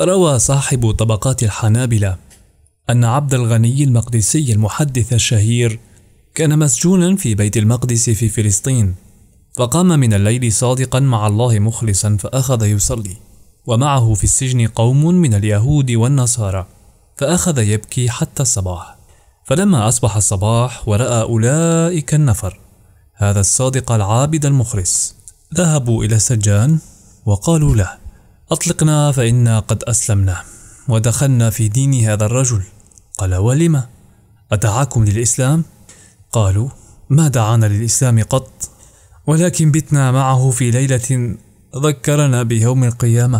روى صاحب طبقات الحنابلة أن عبد الغني المقدسي المحدث الشهير كان مسجونا في بيت المقدس في فلسطين فقام من الليل صادقا مع الله مخلصا فأخذ يصلي ومعه في السجن قوم من اليهود والنصارى فأخذ يبكي حتى الصباح فلما أصبح الصباح ورأى أولئك النفر هذا الصادق العابد المخلص ذهبوا إلى السجان وقالوا له أطلقنا فإنا قد أسلمنا ودخلنا في دين هذا الرجل قال ولم أدعاكم للإسلام؟ قالوا ما دعانا للإسلام قط ولكن بتنا معه في ليلة ذكرنا بيوم القيامة